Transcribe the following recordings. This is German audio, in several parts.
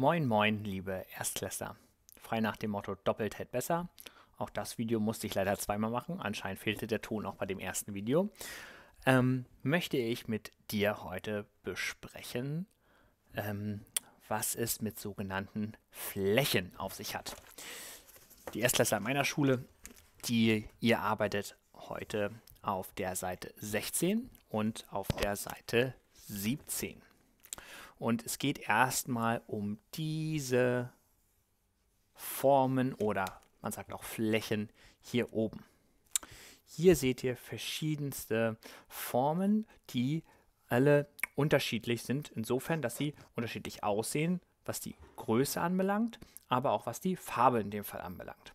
Moin, moin, liebe Erstklässler. Frei nach dem Motto doppelt hält besser. Auch das Video musste ich leider zweimal machen. Anscheinend fehlte der Ton auch bei dem ersten Video. Ähm, möchte ich mit dir heute besprechen, ähm, was es mit sogenannten Flächen auf sich hat. Die Erstklässler meiner Schule, die ihr arbeitet heute auf der Seite 16 und auf der Seite 17. Und es geht erstmal um diese Formen oder man sagt auch Flächen hier oben. Hier seht ihr verschiedenste Formen, die alle unterschiedlich sind, insofern, dass sie unterschiedlich aussehen, was die Größe anbelangt, aber auch was die Farbe in dem Fall anbelangt.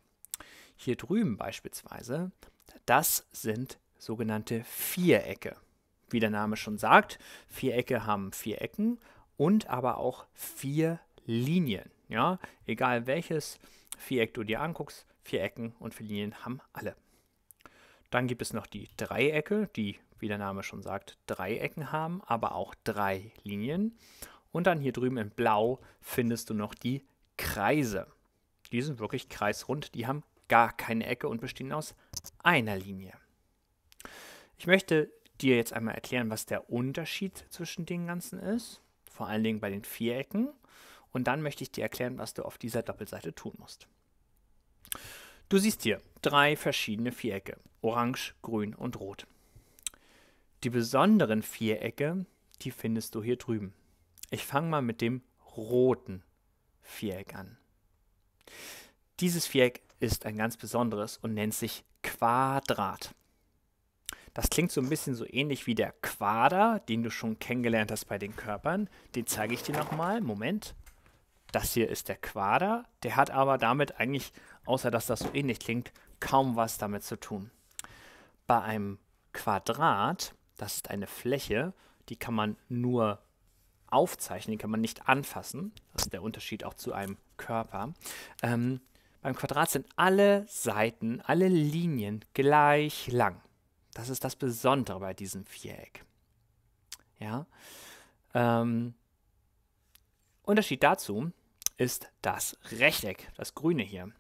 Hier drüben beispielsweise, das sind sogenannte Vierecke. Wie der Name schon sagt, Vierecke haben vier Ecken, und aber auch vier Linien. Ja, egal welches Viereck du dir anguckst, vier Ecken und vier Linien haben alle. Dann gibt es noch die Dreiecke, die, wie der Name schon sagt, drei Ecken haben, aber auch drei Linien. Und dann hier drüben in Blau findest du noch die Kreise. Die sind wirklich kreisrund, die haben gar keine Ecke und bestehen aus einer Linie. Ich möchte dir jetzt einmal erklären, was der Unterschied zwischen den ganzen ist vor allen Dingen bei den Vierecken. Und dann möchte ich dir erklären, was du auf dieser Doppelseite tun musst. Du siehst hier drei verschiedene Vierecke, orange, grün und rot. Die besonderen Vierecke, die findest du hier drüben. Ich fange mal mit dem roten Viereck an. Dieses Viereck ist ein ganz besonderes und nennt sich Quadrat. Das klingt so ein bisschen so ähnlich wie der Quader, den du schon kennengelernt hast bei den Körpern. Den zeige ich dir nochmal. Moment. Das hier ist der Quader. Der hat aber damit eigentlich, außer dass das so ähnlich klingt, kaum was damit zu tun. Bei einem Quadrat, das ist eine Fläche, die kann man nur aufzeichnen, die kann man nicht anfassen. Das ist der Unterschied auch zu einem Körper. Ähm, beim Quadrat sind alle Seiten, alle Linien gleich lang. Das ist das Besondere bei diesem Viereck. Ja? Ähm, Unterschied dazu ist das Rechteck, das grüne hier.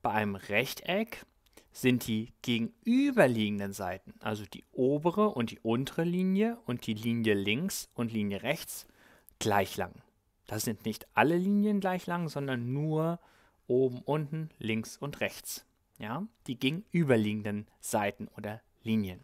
Bei einem Rechteck sind die gegenüberliegenden Seiten, also die obere und die untere Linie und die Linie links und Linie rechts, gleich lang. Das sind nicht alle Linien gleich lang, sondern nur oben, unten, links und rechts. Ja? Die gegenüberliegenden Seiten oder Linien.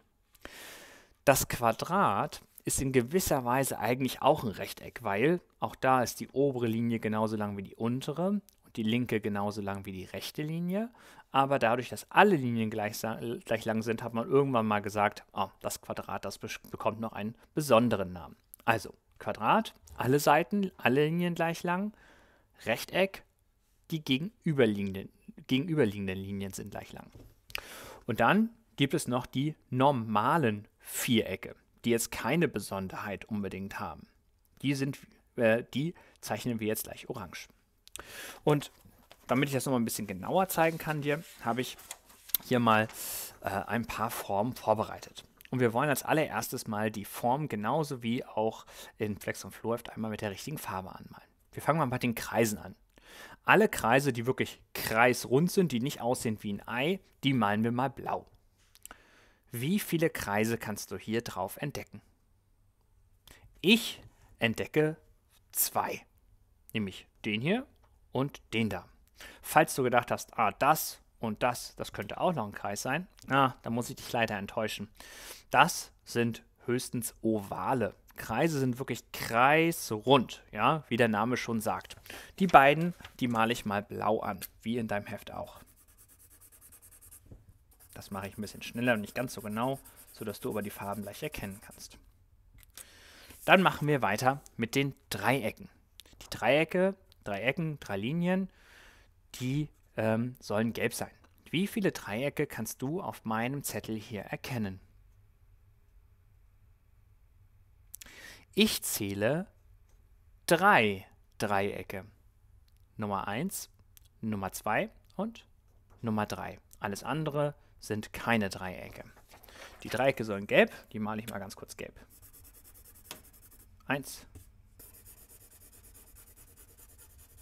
Das Quadrat ist in gewisser Weise eigentlich auch ein Rechteck, weil auch da ist die obere Linie genauso lang wie die untere und die linke genauso lang wie die rechte Linie. Aber dadurch, dass alle Linien gleich, gleich lang sind, hat man irgendwann mal gesagt, oh, das Quadrat, das bekommt noch einen besonderen Namen. Also Quadrat, alle Seiten, alle Linien gleich lang, Rechteck, die gegenüberliegenden, gegenüberliegenden Linien sind gleich lang. Und dann gibt es noch die normalen Vierecke, die jetzt keine Besonderheit unbedingt haben. Die, sind, äh, die zeichnen wir jetzt gleich orange. Und damit ich das nochmal ein bisschen genauer zeigen kann dir, habe ich hier mal äh, ein paar Formen vorbereitet. Und wir wollen als allererstes mal die Form genauso wie auch in Flex und Flowheft einmal mit der richtigen Farbe anmalen. Wir fangen mal bei den Kreisen an. Alle Kreise, die wirklich kreisrund sind, die nicht aussehen wie ein Ei, die malen wir mal blau. Wie viele Kreise kannst du hier drauf entdecken? Ich entdecke zwei, nämlich den hier und den da. Falls du gedacht hast, ah, das und das, das könnte auch noch ein Kreis sein, ah, da muss ich dich leider enttäuschen. Das sind höchstens Ovale. Kreise sind wirklich kreisrund, ja, wie der Name schon sagt. Die beiden, die male ich mal blau an, wie in deinem Heft auch. Das mache ich ein bisschen schneller und nicht ganz so genau, sodass du aber die Farben gleich erkennen kannst. Dann machen wir weiter mit den Dreiecken. Die Dreiecke, Dreiecken, drei Linien, die ähm, sollen gelb sein. Wie viele Dreiecke kannst du auf meinem Zettel hier erkennen? Ich zähle drei Dreiecke. Nummer 1, Nummer 2 und Nummer 3. Alles andere sind keine Dreiecke. Die Dreiecke sollen gelb, die male ich mal ganz kurz gelb. Eins,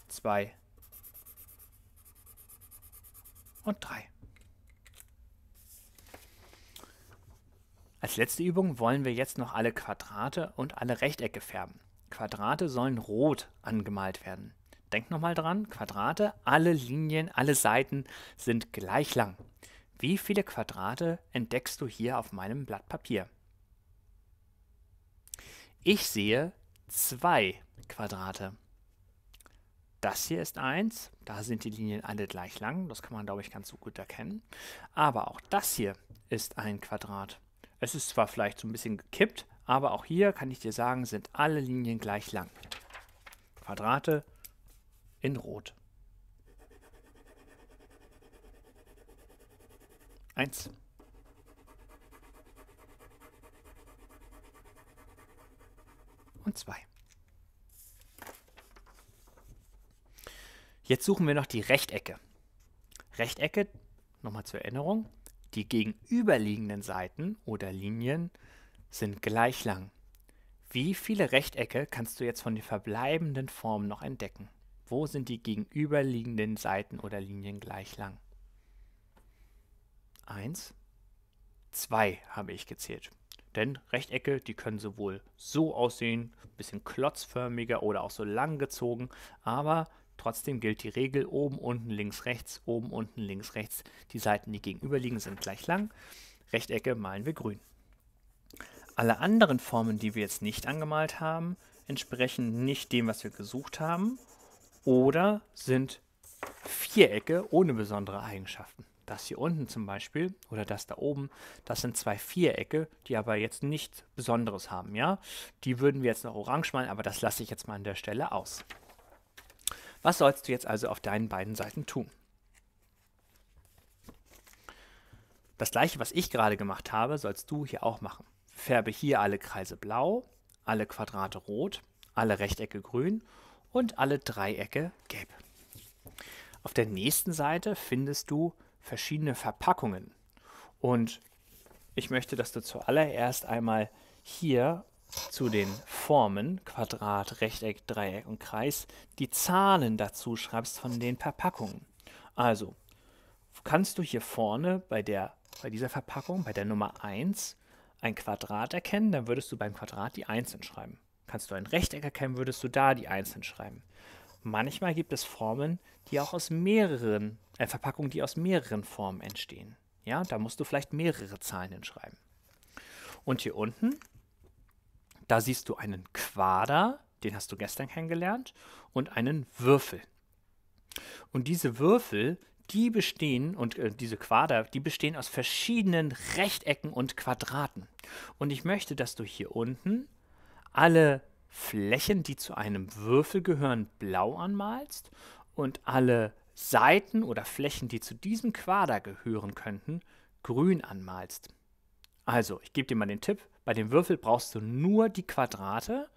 zwei und drei. Als letzte Übung wollen wir jetzt noch alle Quadrate und alle Rechtecke färben. Quadrate sollen rot angemalt werden. Denkt nochmal dran, Quadrate, alle Linien, alle Seiten sind gleich lang. Wie viele Quadrate entdeckst du hier auf meinem Blatt Papier? Ich sehe zwei Quadrate. Das hier ist eins, da sind die Linien alle gleich lang, das kann man, glaube ich, ganz so gut erkennen. Aber auch das hier ist ein Quadrat. Es ist zwar vielleicht so ein bisschen gekippt, aber auch hier kann ich dir sagen, sind alle Linien gleich lang. Quadrate in Rot. Eins. Und zwei. Jetzt suchen wir noch die Rechtecke. Rechtecke, nochmal zur Erinnerung, die gegenüberliegenden Seiten oder Linien sind gleich lang. Wie viele Rechtecke kannst du jetzt von den verbleibenden Formen noch entdecken? Wo sind die gegenüberliegenden Seiten oder Linien gleich lang? Eins, zwei habe ich gezählt. Denn Rechtecke, die können sowohl so aussehen, ein bisschen klotzförmiger oder auch so lang gezogen, aber trotzdem gilt die Regel oben, unten, links, rechts, oben, unten, links, rechts. Die Seiten, die gegenüberliegen, sind gleich lang. Rechtecke malen wir grün. Alle anderen Formen, die wir jetzt nicht angemalt haben, entsprechen nicht dem, was wir gesucht haben oder sind Vierecke ohne besondere Eigenschaften das hier unten zum Beispiel oder das da oben, das sind zwei Vierecke, die aber jetzt nichts Besonderes haben, ja. Die würden wir jetzt noch orange malen, aber das lasse ich jetzt mal an der Stelle aus. Was sollst du jetzt also auf deinen beiden Seiten tun? Das gleiche, was ich gerade gemacht habe, sollst du hier auch machen. Färbe hier alle Kreise blau, alle Quadrate rot, alle Rechtecke grün und alle Dreiecke gelb. Auf der nächsten Seite findest du verschiedene Verpackungen. Und ich möchte, dass du zuallererst einmal hier zu den Formen Quadrat, Rechteck, Dreieck und Kreis die Zahlen dazu schreibst von den Verpackungen. Also kannst du hier vorne bei, der, bei dieser Verpackung, bei der Nummer 1, ein Quadrat erkennen, dann würdest du beim Quadrat die 1 hinschreiben. Kannst du ein Rechteck erkennen, würdest du da die 1 hinschreiben. Manchmal gibt es Formen, die auch aus mehreren, äh, Verpackungen, die aus mehreren Formen entstehen. Ja, da musst du vielleicht mehrere Zahlen hinschreiben. Und hier unten, da siehst du einen Quader, den hast du gestern kennengelernt, und einen Würfel. Und diese Würfel, die bestehen, und äh, diese Quader, die bestehen aus verschiedenen Rechtecken und Quadraten. Und ich möchte, dass du hier unten alle Flächen, die zu einem Würfel gehören, blau anmalst und alle Seiten oder Flächen, die zu diesem Quader gehören könnten, grün anmalst. Also, ich gebe dir mal den Tipp, bei dem Würfel brauchst du nur die Quadrate,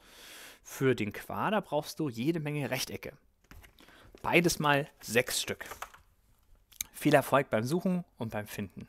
für den Quader brauchst du jede Menge Rechtecke. Beides mal sechs Stück. Viel Erfolg beim Suchen und beim Finden.